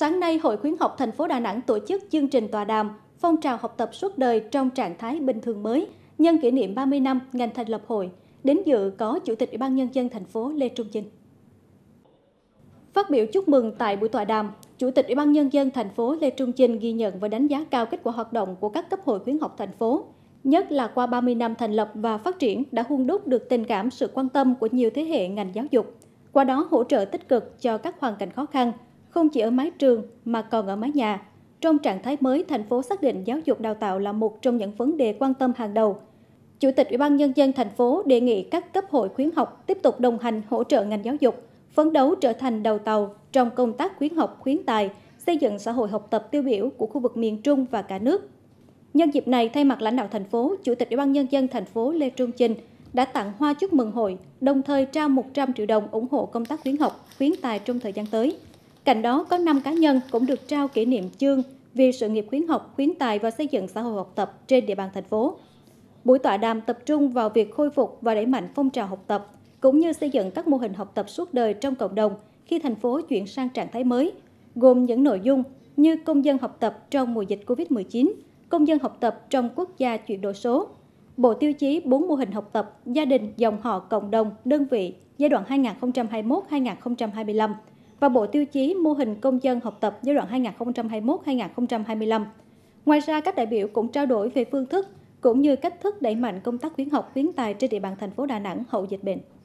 Sáng nay, Hội khuyến học thành phố Đà Nẵng tổ chức chương trình tòa đàm Phong trào học tập suốt đời trong trạng thái bình thường mới nhân kỷ niệm 30 năm ngành thành lập hội. Đến dự có Chủ tịch Ủy ban Nhân dân thành phố Lê Trung Chinh. Phát biểu chúc mừng tại buổi tòa đàm, Chủ tịch Ủy ban Nhân dân thành phố Lê Trung Chinh ghi nhận và đánh giá cao kết quả hoạt động của các cấp hội khuyến học thành phố, nhất là qua 30 năm thành lập và phát triển đã hun đúc được tình cảm sự quan tâm của nhiều thế hệ ngành giáo dục, qua đó hỗ trợ tích cực cho các hoàn cảnh khó khăn – không chỉ ở mái trường mà còn ở mái nhà. Trong trạng thái mới, thành phố xác định giáo dục đào tạo là một trong những vấn đề quan tâm hàng đầu. Chủ tịch Ủy ban nhân dân thành phố đề nghị các cấp hội khuyến học tiếp tục đồng hành hỗ trợ ngành giáo dục, phấn đấu trở thành đầu tàu trong công tác khuyến học khuyến tài, xây dựng xã hội học tập tiêu biểu của khu vực miền Trung và cả nước. Nhân dịp này, thay mặt lãnh đạo thành phố, Chủ tịch Ủy ban nhân dân thành phố Lê Trung Chinh đã tặng hoa chúc mừng hội, đồng thời trao 100 triệu đồng ủng hộ công tác khuyến học, khuyến tài trong thời gian tới. Cạnh đó, có 5 cá nhân cũng được trao kỷ niệm chương vì sự nghiệp khuyến học, khuyến tài và xây dựng xã hội học tập trên địa bàn thành phố. Buổi tọa đàm tập trung vào việc khôi phục và đẩy mạnh phong trào học tập, cũng như xây dựng các mô hình học tập suốt đời trong cộng đồng khi thành phố chuyển sang trạng thái mới, gồm những nội dung như công dân học tập trong mùa dịch COVID-19, công dân học tập trong quốc gia chuyển đổi số, bộ tiêu chí 4 mô hình học tập, gia đình, dòng họ, cộng đồng, đơn vị giai đoạn 2021-2025, và bộ tiêu chí mô hình công dân học tập giai đoạn 2021-2025. Ngoài ra, các đại biểu cũng trao đổi về phương thức cũng như cách thức đẩy mạnh công tác khuyến học khuyến tài trên địa bàn thành phố Đà Nẵng hậu dịch bệnh.